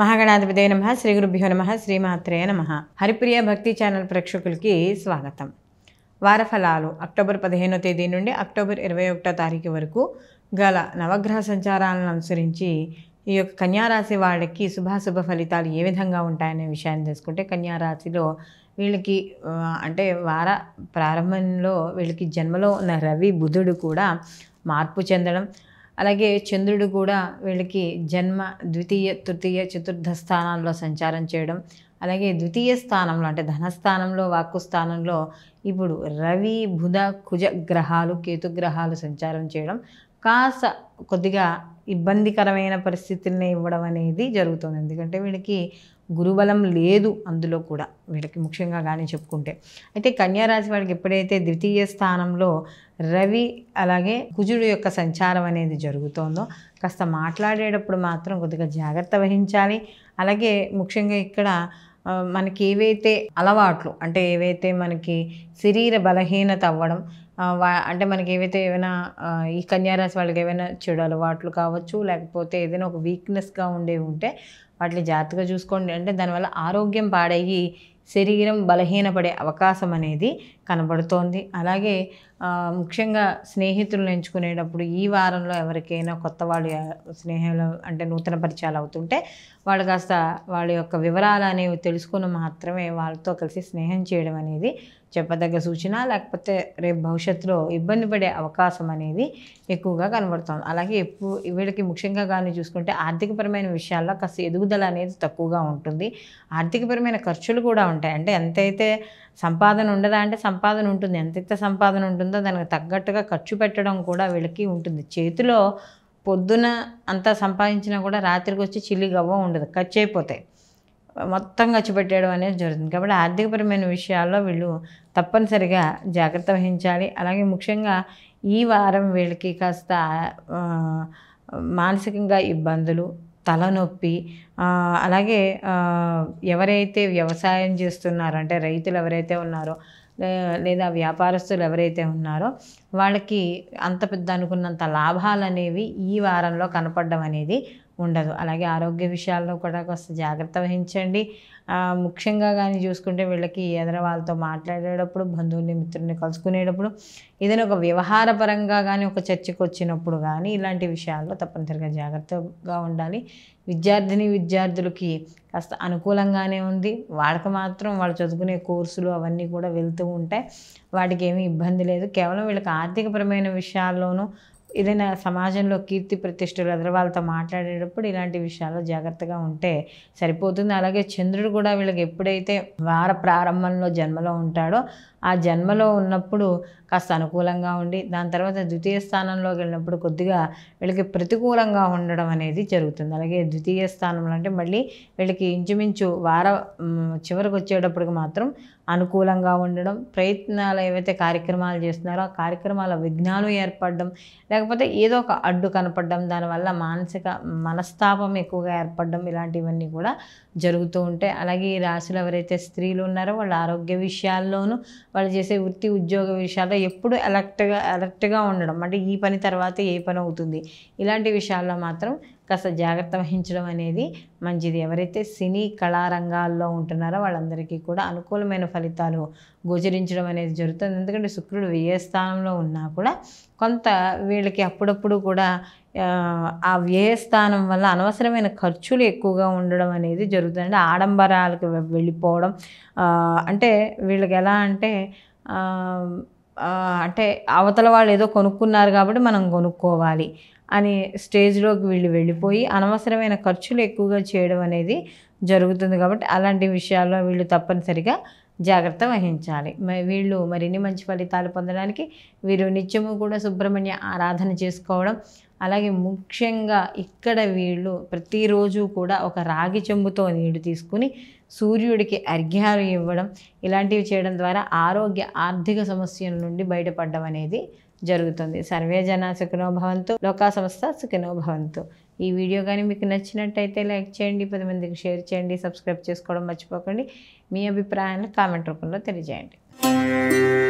మహాగణాధిపతి నమ శ్రీ గురుభ్యో నమ శ్రీమాత్రేయ నమ హరిప్రియ భక్తి ఛానల్ ప్రేక్షకులకి స్వాగతం వార ఫలాలు అక్టోబర్ పదిహేనో తేదీ నుండి అక్టోబర్ ఇరవై ఒకటో తారీఖు వరకు గల నవగ్రహ సంచారాలను అనుసరించి ఈ యొక్క కన్యారాశి వాళ్ళకి శుభాశుభ ఫలితాలు ఏ విధంగా ఉంటాయనే విషయాన్ని తెలుసుకుంటే కన్యారాశిలో వీళ్ళకి అంటే వార ప్రారంభంలో వీళ్ళకి జన్మలో ఉన్న రవి బుధుడు కూడా మార్పు చెందడం అలాగే చంద్రుడు కూడా వీళ్ళకి జన్మ ద్వితీయ తృతీయ చతుర్థ స్థానాల్లో సంచారం చేయడం అలాగే ద్వితీయ స్థానంలో అంటే ధనస్థానంలో వాక్కు స్థానంలో ఇప్పుడు రవి బుధ కుజ గ్రహాలు కేతుగ్రహాలు సంచారం చేయడం కాస్త కొద్దిగా ఇబ్బందికరమైన పరిస్థితుల్ని ఇవ్వడం అనేది జరుగుతుంది ఎందుకంటే వీడికి గురుబలం లేదు అందులో కూడా వీళ్ళకి ముఖ్యంగా కానీ చెప్పుకుంటే అయితే కన్యారాశి వాడికి ఎప్పుడైతే ద్వితీయ స్థానంలో రవి అలాగే కుజుడు యొక్క సంచారం అనేది జరుగుతోందో కాస్త మాట్లాడేటప్పుడు మాత్రం కొద్దిగా జాగ్రత్త వహించాలి అలాగే ముఖ్యంగా ఇక్కడ మనకి ఏవైతే అలవాట్లు అంటే ఏవైతే మనకి శరీర బలహీనత అవ్వడం అంటే మనకి ఏవైతే ఏమైనా ఈ కన్యారాశి వాళ్ళకి ఏమైనా చెడు వాటిలు కావచ్చు లేకపోతే ఏదైనా ఒక వీక్నెస్గా ఉండేవి ఉంటే వాటిని జాగ్రత్తగా చూసుకోండి అంటే దానివల్ల ఆరోగ్యం పాడయ్యి శరీరం బలహీనపడే అవకాశం అనేది కనబడుతోంది అలాగే ముఖ్యంగా స్నేహితులను ఎంచుకునేటప్పుడు ఈ వారంలో ఎవరికైనా కొత్త వాళ్ళు స్నేహంలో అంటే నూతన పరిచయాలు అవుతుంటే వాళ్ళు కాస్త వాళ్ళ యొక్క వివరాలు అనేవి తెలుసుకుని మాత్రమే వాళ్ళతో కలిసి స్నేహం చేయడం అనేది చెప్పదగ్గ సూచన లేకపోతే రేపు భవిష్యత్తులో ఇబ్బంది పడే అవకాశం అనేది ఎక్కువగా కనబడుతుంది అలాగే ఎప్పుడు వీళ్ళకి ముఖ్యంగా కానీ చూసుకుంటే ఆర్థికపరమైన విషయాల్లో కాస్త ఎదుగుదల అనేది తక్కువగా ఉంటుంది ఆర్థికపరమైన ఖర్చులు కూడా ఉంటాయి అంటే ఎంతైతే సంపాదన ఉండదా అంటే సంపాదన ఉంటుంది ఎంతెంత సంపాదన ఉంటుందో దానికి తగ్గట్టుగా ఖర్చు పెట్టడం కూడా వీళ్ళకి ఉంటుంది చేతిలో పొద్దున అంతా సంపాదించినా కూడా రాత్రికి వచ్చి చిల్లి గవ్వ ఉండదు ఖర్చు అయిపోతాయి మొత్తం ఖర్చు పెట్టడం అనేది జరుగుతుంది కాబట్టి ఆర్థికపరమైన విషయాల్లో వీళ్ళు తప్పనిసరిగా జాగ్రత్త వహించాలి అలాగే ముఖ్యంగా ఈ వారం వీళ్ళకి కాస్త మానసికంగా ఇబ్బందులు తలనొప్పి అలాగే ఎవరైతే వ్యవసాయం చేస్తున్నారో అంటే రైతులు ఎవరైతే ఉన్నారో లేదా వ్యాపారస్తులు ఎవరైతే ఉన్నారో వాళ్ళకి అంత పెద్ద అనుకున్నంత లాభాలు అనేవి ఈ వారంలో కనపడడం అనేది ఉండదు అలాగే ఆరోగ్య విషయాల్లో కూడా కాస్త జాగ్రత్త వహించండి ముఖ్యంగా కానీ చూసుకుంటే వీళ్ళకి ఎదర వాళ్ళతో మాట్లాడేటప్పుడు బంధువుల్ని మిత్రుల్ని కలుసుకునేటప్పుడు ఏదైనా ఒక వ్యవహారపరంగా కానీ ఒక చర్చకు వచ్చినప్పుడు కానీ ఇలాంటి విషయాల్లో తప్పనిసరిగా జాగ్రత్తగా ఉండాలి విద్యార్థిని విద్యార్థులకి కాస్త అనుకూలంగానే ఉంది వాళ్ళకి మాత్రం వాళ్ళు చదువుకునే కోర్సులు అవన్నీ కూడా వెళ్తూ ఉంటాయి వాటికి ఏమీ ఇబ్బంది లేదు కేవలం వీళ్ళకి ఆర్థికపరమైన విషయాల్లోనూ ఏదైనా సమాజంలో కీర్తి ప్రతిష్టలు ఎదరవాళ్ళతో మాట్లాడేటప్పుడు ఇలాంటి విషయాల్లో జాగ్రత్తగా ఉంటే సరిపోతుంది అలాగే చంద్రుడు కూడా వీళ్ళకి ఎప్పుడైతే వార ప్రారంభంలో జన్మలో ఉంటాడో ఆ జన్మలో ఉన్నప్పుడు కాస్త అనుకూలంగా ఉండి దాని తర్వాత ద్వితీయ స్థానంలోకి వెళ్ళినప్పుడు కొద్దిగా వీళ్ళకి ప్రతికూలంగా ఉండడం అనేది జరుగుతుంది అలాగే ద్వితీయ స్థానంలో అంటే మళ్ళీ వీళ్ళకి ఇంచుమించు వార చివరికి వచ్చేటప్పటికి మాత్రం అనుకూలంగా ఉండడం ప్రయత్నాలు ఏవైతే కార్యక్రమాలు చేస్తున్నారో ఆ కార్యక్రమాల విఘ్నాలు ఏర్పడడం లేక లేకపోతే ఏదో ఒక అడ్డు కనపడడం దానివల్ల మానసిక మనస్తాపం ఎక్కువగా ఏర్పడడం ఇలాంటివన్నీ కూడా జరుగుతూ ఉంటాయి అలాగే ఈ రాశులు ఎవరైతే స్త్రీలు ఉన్నారో వాళ్ళ ఆరోగ్య విషయాల్లోనూ వాళ్ళు చేసే వృత్తి ఉద్యోగ విషయాల్లో ఎప్పుడు అలర్ట్గా అలర్ట్గా ఉండడం అంటే ఈ పని తర్వాత ఏ పని అవుతుంది ఇలాంటి విషయాల్లో మాత్రం కాస్త జాగ్రత్త వహించడం అనేది మంచిది ఎవరైతే సినీ కళారంగాల్లో ఉంటున్నారో వాళ్ళందరికీ కూడా అనుకూలమైన ఫలితాలు గోచరించడం అనేది జరుగుతుంది ఎందుకంటే శుక్రుడు వ్యయ స్థానంలో ఉన్నా కూడా కొంత వీళ్ళకి అప్పుడప్పుడు కూడా ఆ వ్యయస్థానం వల్ల అనవసరమైన ఖర్చులు ఎక్కువగా ఉండడం అనేది జరుగుతుంది అంటే ఆడంబరాలకు వెళ్ళిపోవడం అంటే వీళ్ళకి ఎలా అంటే అంటే అవతల వాళ్ళు ఏదో కొనుక్కున్నారు కాబట్టి మనం కొనుక్కోవాలి అని స్టేజ్లోకి వీళ్ళు వెళ్ళిపోయి అనవసరమైన ఖర్చులు ఎక్కువగా చేయడం అనేది జరుగుతుంది కాబట్టి అలాంటి విషయాల్లో వీళ్ళు తప్పనిసరిగా జాగ్రత్త వహించాలి వీళ్ళు మరిన్ని మంచి ఫలితాలు పొందడానికి వీరు నిత్యము కూడా సుబ్రహ్మణ్య ఆరాధన చేసుకోవడం అలాగే ముఖ్యంగా ఇక్కడ వీళ్ళు ప్రతిరోజు కూడా ఒక రాగి చెంబుతో నీళ్లు తీసుకుని సూర్యుడికి అర్ఘ్యాలు ఇవ్వడం ఇలాంటివి చేయడం ద్వారా ఆరోగ్య ఆర్థిక సమస్యల నుండి బయటపడడం అనేది జరుగుతుంది సర్వే జన సుఖినో భవంతు లోకా సంస్థ సుఖినో భవంతు ఈ వీడియో కానీ మీకు నచ్చినట్టయితే లైక్ చేయండి పది మందికి షేర్ చేయండి సబ్స్క్రైబ్ చేసుకోవడం మర్చిపోకండి మీ అభిప్రాయాన్ని కామెంట్ రూపంలో తెలియజేయండి